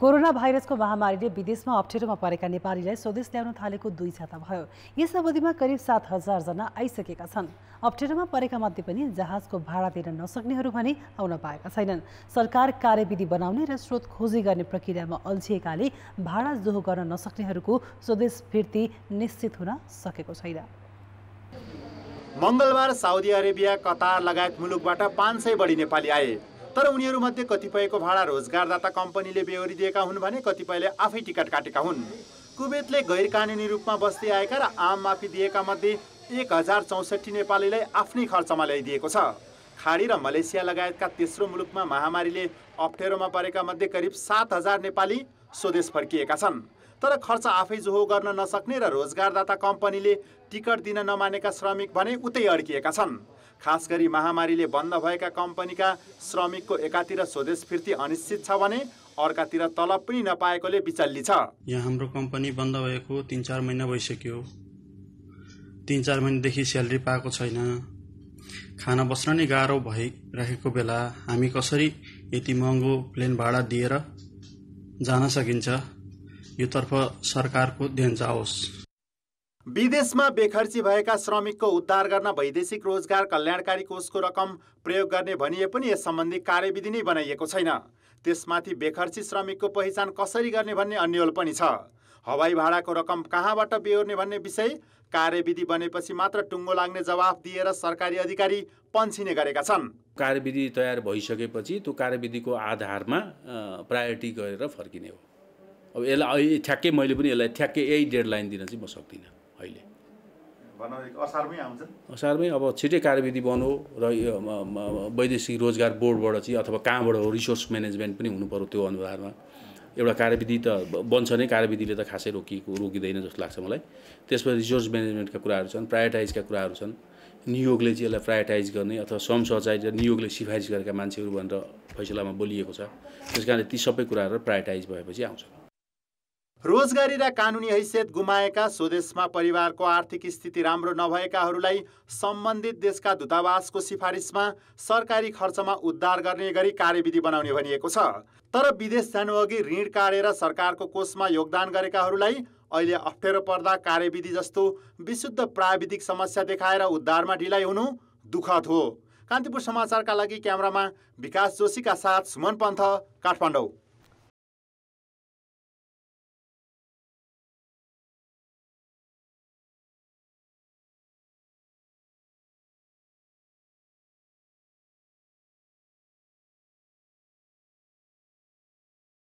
corona भाइरसको महामारीले विदेशमा अप्ठ्यारोमा परेका नेपालीलाई स्वदेश ल्याउन थालेको दुई छाता भयो यस अवधिमा करिब सात हजारजना आइसकेका छन् अप्ठ्यारोमा परेका मध्ये पनि जहाजको भाडा दिन नसक्नेहरू भने आउन पाएका छैनन् सरकार कार्यविधि बनाउने र स्रोत खोजी गर्ने प्रक्रियामा अल्झिएकाले भाडा जोहो गर्न नसक्नेहरूको स्वदेश फिर्ती निश्चित हुन सकेको छैन मङ्गलबार साउदी अरेबिया कतार लगायत मुलुकबाट पाँच सय बढी नेपाली आए तर उनीहरूमध्ये कतिपयको भाडा रोजगारदाता कम्पनीले बेहोरिदिएका हुन् भने कतिपयले आफै टिकट काटेका हुन् कुवेतले गैर कानुनी रूपमा बस्दै आएका र आम माफी दिएका मध्ये एक हजार चौसठी नेपालीलाई आफ्नै खर्चमा ल्याइदिएको छ खाडी र मलेसिया लगायतका तेस्रो मुलुकमा महामारीले अप्ठ्यारोमा परेका मध्ये करिब सात हजार नेपाली स्वदेश फर्किएका छन् तर खर्च आफै जोहो गर्न नसक्ने र रोजगारदाता कम्पनीले टिकट दिन नमानेका श्रमिक भने उतै अड्किएका छन् खास गरी महामारीले बन्द भएका कम्पनीका श्रमिकको एकातिर स्वदेश फिर्ती अनिश्चित छ भने अर्कातिर तलब पनि नपाएकोले विचल्ली छ यहाँ हाम्रो कम्पनी बन्द भएको तिन चार महिना भइसक्यो तिन चार महिनादेखि स्यालेरी पाएको छैन खाना बस्न नै गाह्रो भइरहेको बेला हामी कसरी यति महँगो प्लेन भाडा दिएर जान सकिन्छ योतर्फ सरकारको ध्यान जाओस् विदेशमा बेखर्ची भएका श्रमिकको उद्धार गर्न वैदेशिक रोजगार कल्याणकारी कोषको रकम प्रयोग गर्ने भनिए पनि यस सम्बन्धी कार्यविधि नै बनाइएको छैन त्यसमाथि बेखर्ची श्रमिकको पहिचान कसरी गर्ने भन्ने अन्यल पनि छ हवाई भाडाको रकम कहाँबाट बेहोर्ने भन्ने विषय कार्यविधि बनेपछि मात्र टुङ्गो लाग्ने जवाफ दिएर सरकारी अधिकारी पन्छिने गरेका छन् कार्यविधि तयार भइसकेपछि त्यो कार्यविधिको आधारमा प्रायोरिटी गरेर फर्किने हो अब यसलाई ठ्याक्कै मैले पनि यसलाई ठ्याक्कै यही डेडलाइन दिन चाहिँ म सक्दिनँ असारमै अब छिटै कार्यविधि बनो र यो वैदेशिक रोजगार बोर्डबाट चाहिँ अथवा कहाँबाट हो रिसोर्स म्यानेजमेन्ट पनि हुनु पऱ्यो त्यो अनुहारमा एउटा कार्यविधि त बन्छ नै कार्यविधिले त खासै रोकिएको रोकिँदैन जस्तो लाग्छ मलाई त्यसपछि रिसोर्स म्यानेजमेन्टका कुराहरू छन् प्रायोटाइजका कुराहरू छन् नियोगले चाहिँ यसलाई प्रायोटाइज गर्ने अथवा श्रम सहचाइ नियोगले सिफारिस गरेका मान्छेहरू भनेर फैसलामा बोलिएको छ त्यस कारणले ती सबै कुराहरू प्रायोटाइज भएपछि आउँछ रोजगारी र कानुनी हैसियत गुमाएका स्वदेशमा परिवारको आर्थिक स्थिति राम्रो नभएकाहरूलाई सम्बन्धित देशका दूतावासको सिफारिसमा सरकारी खर्चमा उद्धार गर्ने गरी कार्यविधि बनाउने भनिएको छ तर विदेश जानुअघि ऋण काटेर सरकारको कोषमा योगदान गरेकाहरूलाई अहिले अप्ठ्यारो पर्दा कार्यविधि जस्तो विशुद्ध प्राविधिक समस्या देखाएर उद्धारमा ढिलाइ हुनु दुखद हो कान्तिपुर समाचारका लागि क्यामरामा विकास जोशीका साथ सुमन पन्थ काठमाडौँ